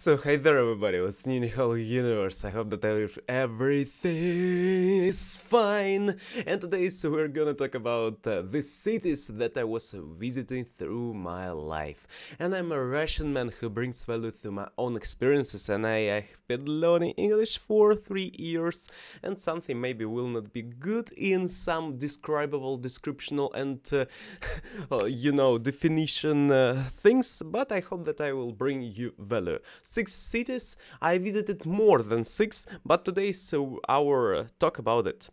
So hey there everybody, what's new in the whole universe? I hope that everything is fine! And today so we're gonna talk about uh, the cities that I was visiting through my life. And I'm a Russian man who brings value through my own experiences and I have been learning English for three years and something maybe will not be good in some describable, descriptional and, uh, uh you know, definition uh, things, but I hope that I will bring you value six cities. I visited more than six, but today's our uh, talk about it.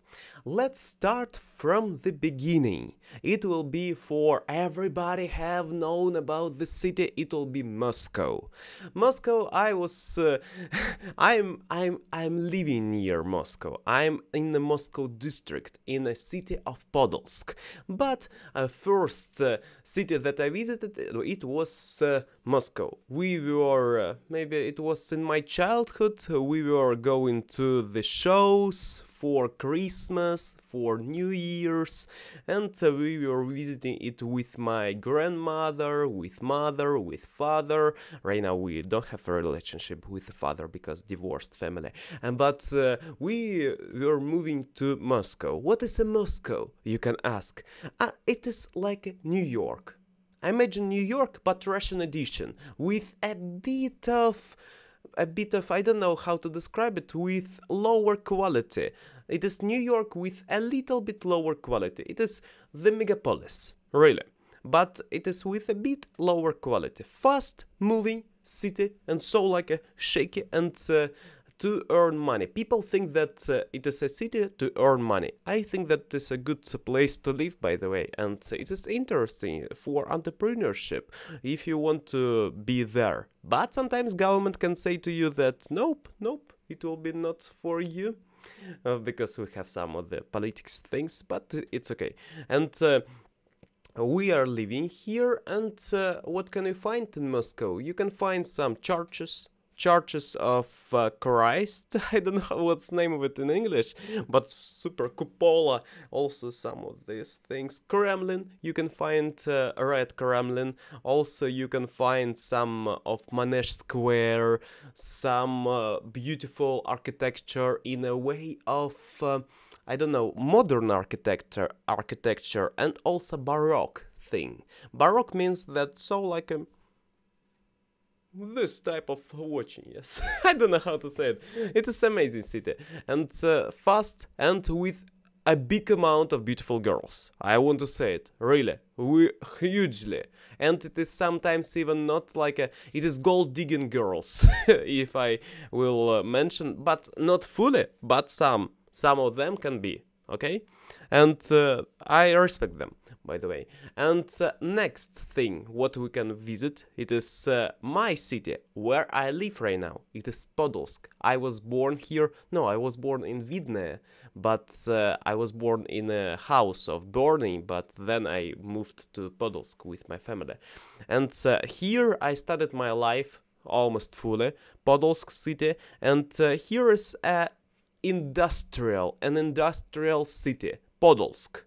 Let's start from the beginning. It will be for everybody have known about the city. It will be Moscow. Moscow. I was. Uh, I'm. I'm. I'm living near Moscow. I'm in the Moscow district in the city of Podolsk. But uh, first uh, city that I visited it was uh, Moscow. We were uh, maybe it was in my childhood. We were going to the shows for Christmas, for New Year's, and uh, we were visiting it with my grandmother, with mother, with father. Right now we don't have a relationship with the father because divorced family. And but uh, we were moving to Moscow. What is a Moscow? You can ask. Uh, it is like New York. I imagine New York, but Russian edition with a bit of a bit of, I don't know how to describe it, with lower quality. It is New York with a little bit lower quality. It is the megapolis, really. But it is with a bit lower quality. Fast moving city and so like a shaky and uh, to earn money. People think that uh, it is a city to earn money. I think that is a good place to live, by the way, and it is interesting for entrepreneurship if you want to be there. But sometimes government can say to you that nope, nope, it will be not for you. Uh, because we have some of the politics things, but it's okay. And uh, we are living here, and uh, what can you find in Moscow? You can find some churches, Churches of uh, Christ. I don't know what's name of it in English, but super cupola. Also some of these things. Kremlin. You can find uh, red Kremlin. Also you can find some of Manesh Square. Some uh, beautiful architecture in a way of. Uh, I don't know, modern architecture, architecture and also Baroque thing. Baroque means that so like a this type of watching yes i don't know how to say it it is amazing city and uh, fast and with a big amount of beautiful girls i want to say it really we hugely and it is sometimes even not like a it is gold digging girls if i will uh, mention but not fully but some some of them can be okay and uh, i respect them by the way. And uh, next thing, what we can visit, it is uh, my city, where I live right now. It is Podolsk. I was born here, no, I was born in Vidne, but uh, I was born in a house of burning, but then I moved to Podolsk with my family. And uh, here I started my life almost fully, Podolsk city, and uh, here is a industrial, an industrial city, Podolsk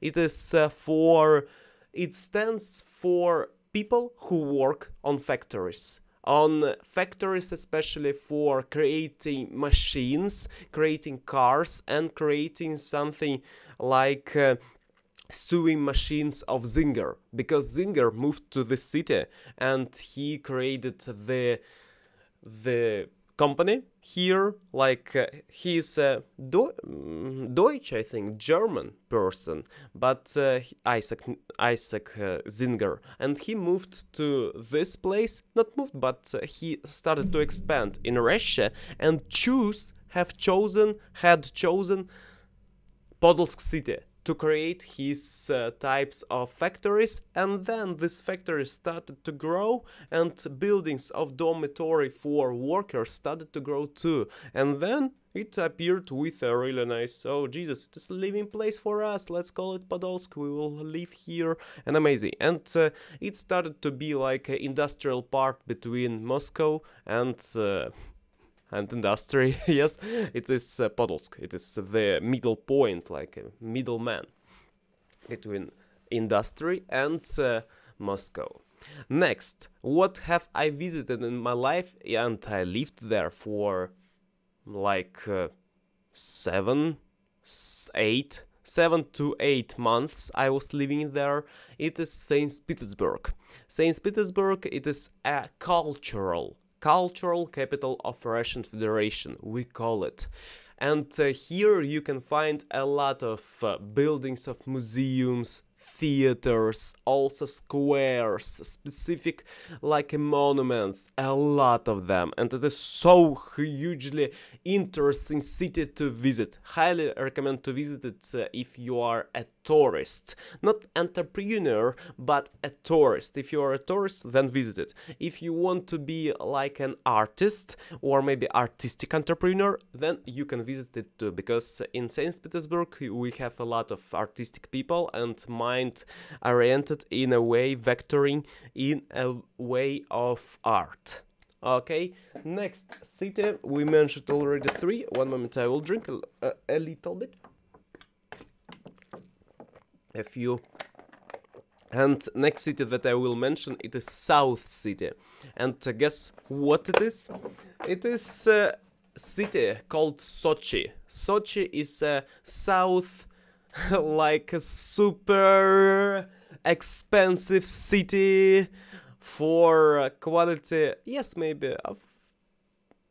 it is uh, for it stands for people who work on factories on factories especially for creating machines creating cars and creating something like uh, sewing machines of zinger because zinger moved to the city and he created the the company here like uh, he's a Do- mm, deutsch i think german person but uh, isaac isaac uh, zinger and he moved to this place not moved but uh, he started to expand in russia and choose have chosen had chosen podolsk city to create his uh, types of factories and then this factory started to grow and buildings of dormitory for workers started to grow too and then it appeared with a really nice oh jesus it's a living place for us let's call it podolsk we will live here and amazing and uh, it started to be like an industrial part between moscow and uh, and industry. yes, it is uh, Podolsk. It is the middle point, like a middleman between industry and uh, Moscow. Next, what have I visited in my life? And I lived there for like uh, seven, eight, seven to eight months I was living there. It is St. Petersburg. St. Petersburg, it is a cultural cultural capital of Russian Federation, we call it. And uh, here you can find a lot of uh, buildings of museums, theaters, also squares, specific like monuments, a lot of them. And it is so hugely interesting city to visit. Highly recommend to visit it uh, if you are a tourist. Not entrepreneur, but a tourist. If you are a tourist, then visit it. If you want to be like an artist or maybe artistic entrepreneur, then you can visit it too. Because in St. Petersburg, we have a lot of artistic people and my mind oriented in a way, vectoring in a way of art. Okay, next city, we mentioned already three. One moment, I will drink a, a little bit. A few and next city that I will mention, it is South City. And guess what it is? It is a city called Sochi. Sochi is a south like a super expensive city for quality. Yes, maybe of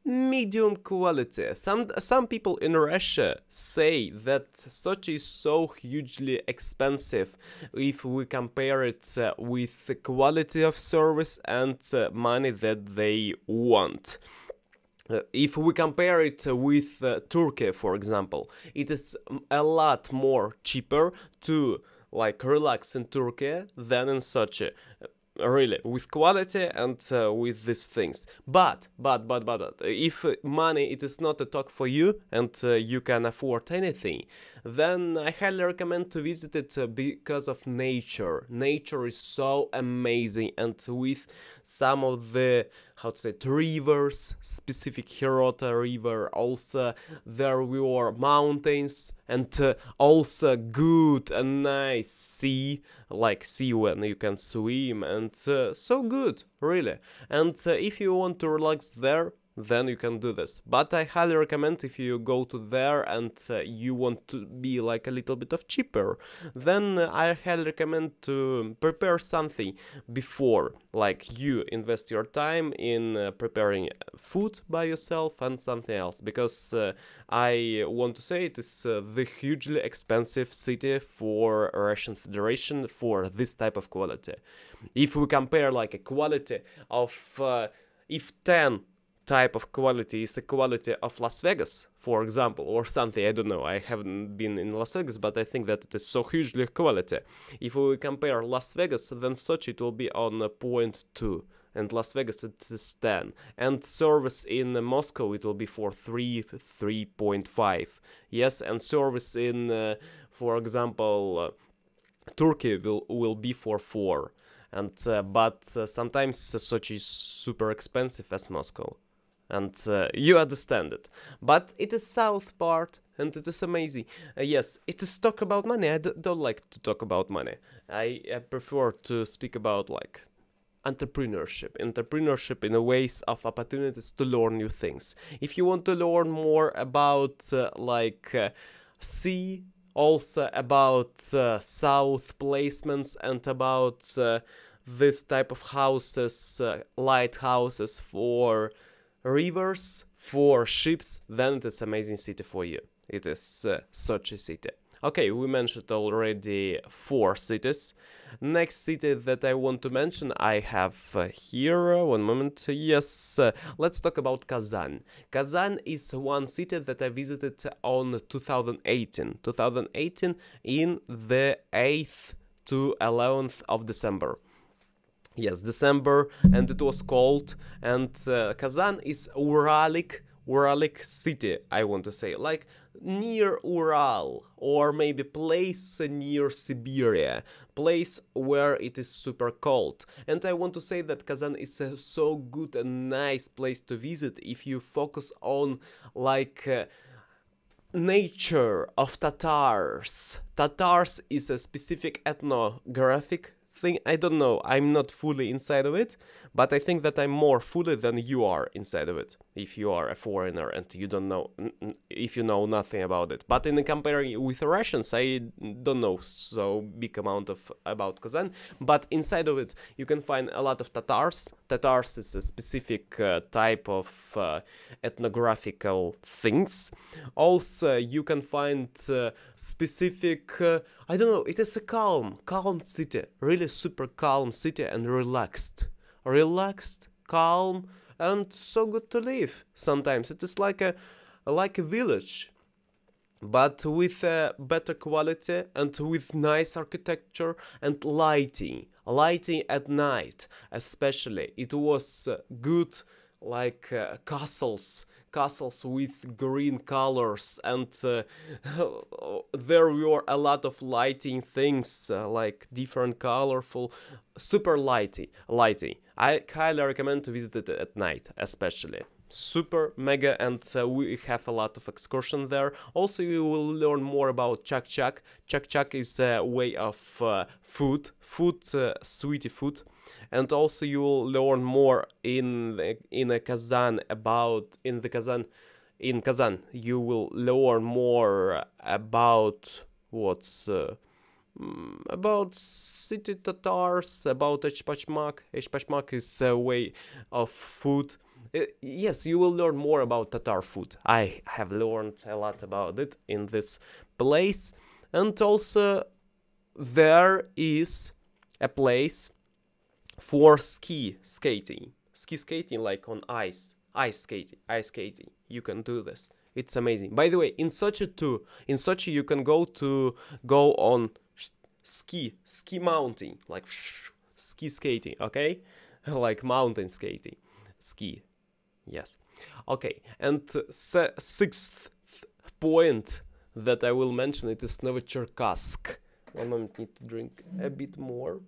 medium quality. Some some people in Russia say that Sochi is so hugely expensive if we compare it uh, with the quality of service and uh, money that they want. Uh, if we compare it with uh, Turkey, for example, it is a lot more cheaper to like relax in Turkey than in Sochi really with quality and uh, with these things but, but but but uh, if money it is not a talk for you and uh, you can afford anything then i highly recommend to visit it uh, because of nature nature is so amazing and with some of the how to say it, rivers specific hirota river also there were mountains and uh, also good and nice sea, like sea when you can swim, and uh, so good, really. And uh, if you want to relax there, then you can do this. But I highly recommend if you go to there and uh, you want to be like a little bit of cheaper, then uh, I highly recommend to prepare something before, like you invest your time in uh, preparing food by yourself and something else, because uh, I want to say it is uh, the hugely expensive city for Russian Federation for this type of quality. If we compare like a quality of uh, if 10 type of quality is the quality of Las Vegas, for example, or something. I don't know. I haven't been in Las Vegas, but I think that it is so hugely quality. If we compare Las Vegas, then Sochi it will be on point two, and Las Vegas it is 10. And service in Moscow it will be for 3, 3.5. Yes, and service in, uh, for example, uh, Turkey will, will be for 4. And uh, but uh, sometimes Sochi is super expensive as Moscow and uh, you understand it. But it is South part, and it is amazing. Uh, yes, it is talk about money. I d- don't like to talk about money. I, I prefer to speak about like entrepreneurship entrepreneurship in a ways of opportunities to learn new things if you want to learn more about uh, like uh, sea also about uh, south placements and about uh, this type of houses uh, lighthouses for rivers for ships, then it is amazing city for you. It is uh, such a city. Okay, we mentioned already four cities. Next city that I want to mention, I have uh, here, uh, one moment, yes, uh, let's talk about Kazan. Kazan is one city that I visited on 2018, 2018 in the 8th to 11th of December yes december and it was cold and uh, kazan is uralic uralic city i want to say like near ural or maybe place near siberia place where it is super cold and i want to say that kazan is a uh, so good and nice place to visit if you focus on like uh, nature of tatars tatars is a specific ethnographic think I don't know. I'm not fully inside of it, but I think that I'm more fully than you are inside of it if you are a foreigner and you don't know if you know nothing about it but in comparing with russians i don't know so big amount of about kazan but inside of it you can find a lot of tatars tatars is a specific uh, type of uh, ethnographical things also you can find uh, specific uh, i don't know it is a calm calm city really super calm city and relaxed relaxed calm and so good to live sometimes. It is like a like a village, but with a better quality and with nice architecture and lighting. Lighting at night, especially. It was uh, good like uh, castles castles with green colors and uh, there were a lot of lighting things uh, like different colorful super lighty lighting i highly recommend to visit it at night especially super mega and uh, we have a lot of excursion there also you will learn more about chak chak chak chak is a way of uh, food food uh, sweetie food and also you will learn more in uh, in a kazan about in the kazan in kazan you will learn more about what's uh, mm, about city tatars about hpachmak hpachmak is a way of food uh, yes, you will learn more about Tatar food. I have learned a lot about it in this place. And also, there is a place for ski skating. Ski skating, like on ice, ice skating, ice skating. You can do this. It's amazing. By the way, in Sochi too, in Sochi you can go to go on ski, ski mountain like ski skating, okay? like mountain skating, ski Yes. Okay, and se- sixth point that I will mention it is Novocherkassk. One moment, need to drink a bit more.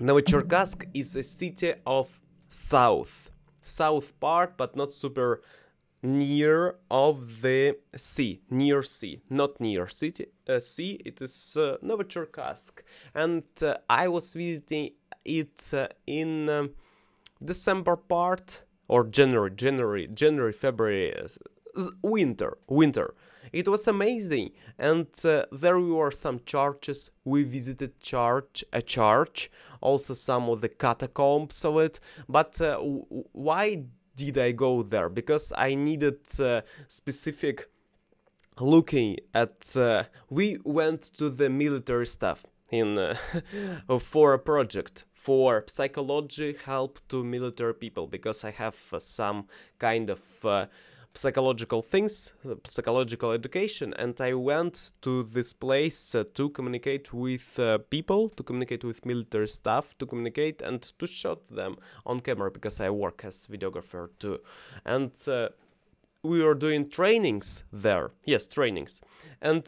Novocherkassk is a city of south, south part, but not super near of the sea, near sea, not near city, uh, sea. It is uh, Novocherkassk, and uh, I was visiting it uh, in. Um, December part or January, January, January, February, winter, winter. It was amazing, and uh, there were some churches. We visited church, a church, also some of the catacombs of it. But uh, why did I go there? Because I needed uh, specific looking at. Uh, we went to the military stuff in uh, oh, for a project for psychology help to military people because I have uh, some kind of uh, psychological things, psychological education, and I went to this place uh, to communicate with uh, people, to communicate with military staff, to communicate and to shoot them on camera because I work as videographer too. And uh, we were doing trainings there, yes, trainings. And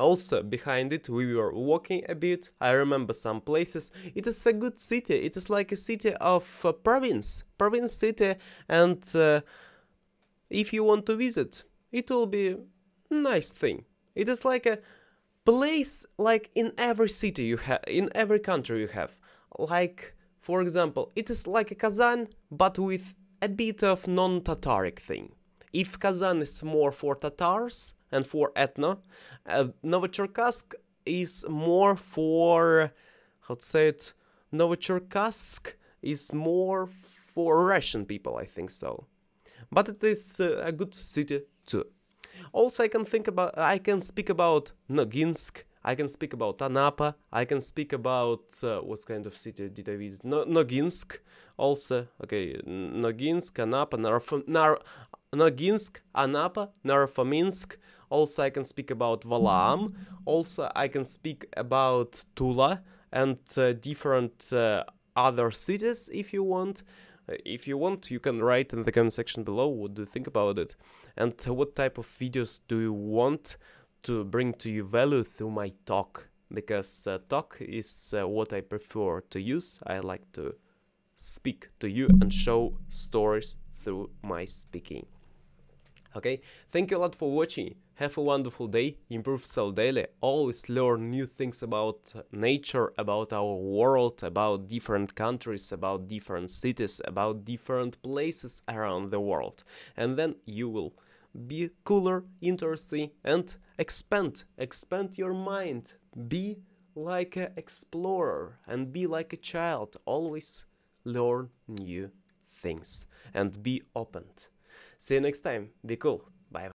also, behind it we were walking a bit, I remember some places. It is a good city, it is like a city of uh, province, province city, and uh, if you want to visit, it will be nice thing. It is like a place like in every city you have, in every country you have. Like, for example, it is like a Kazan, but with a bit of non-Tataric thing. If Kazan is more for Tatars, and for Etna. Uh, Novocherkassk is more for how to say it. Novocherkassk is more for Russian people, I think so. But it is uh, a good city too. Also, I can think about, I can speak about Noginsk, I can speak about Anapa, I can speak about uh, what kind of city did I visit? Noginsk, also, okay, Noginsk, Anapa, Narf Nar Noginsk, Anapa, Narafaminsk, also, I can speak about mm-hmm. Valaam. Also, I can speak about Tula and uh, different uh, other cities if you want. Uh, if you want, you can write in the comment section below what do you think about it and uh, what type of videos do you want to bring to you value through my talk because uh, talk is uh, what I prefer to use. I like to speak to you and show stories through my speaking okay? Thank you a lot for watching, have a wonderful day, improve Cell Daily, always learn new things about nature, about our world, about different countries, about different cities, about different places around the world, and then you will be cooler, interesting, and expand, expand your mind, be like an explorer and be like a child, always learn new things and be opened. See you next time. Be cool. Bye.